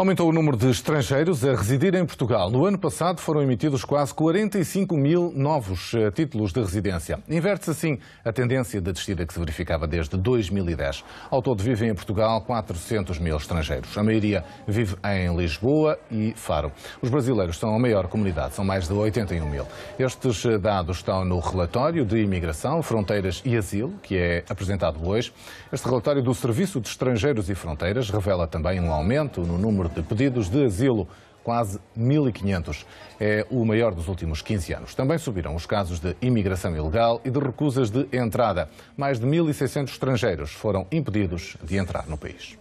Aumentou o número de estrangeiros a residir em Portugal. No ano passado foram emitidos quase 45 mil novos eh, títulos de residência. Inverte-se assim a tendência da descida que se verificava desde 2010. Ao todo vivem em Portugal 400 mil estrangeiros. A maioria vive em Lisboa e Faro. Os brasileiros são a maior comunidade, são mais de 81 mil. Estes eh, dados estão no relatório de Imigração, Fronteiras e Asilo, que é apresentado hoje. Este relatório do Serviço de Estrangeiros e Fronteiras revela também um aumento no número de pedidos de asilo, quase 1.500. É o maior dos últimos 15 anos. Também subiram os casos de imigração ilegal e de recusas de entrada. Mais de 1.600 estrangeiros foram impedidos de entrar no país.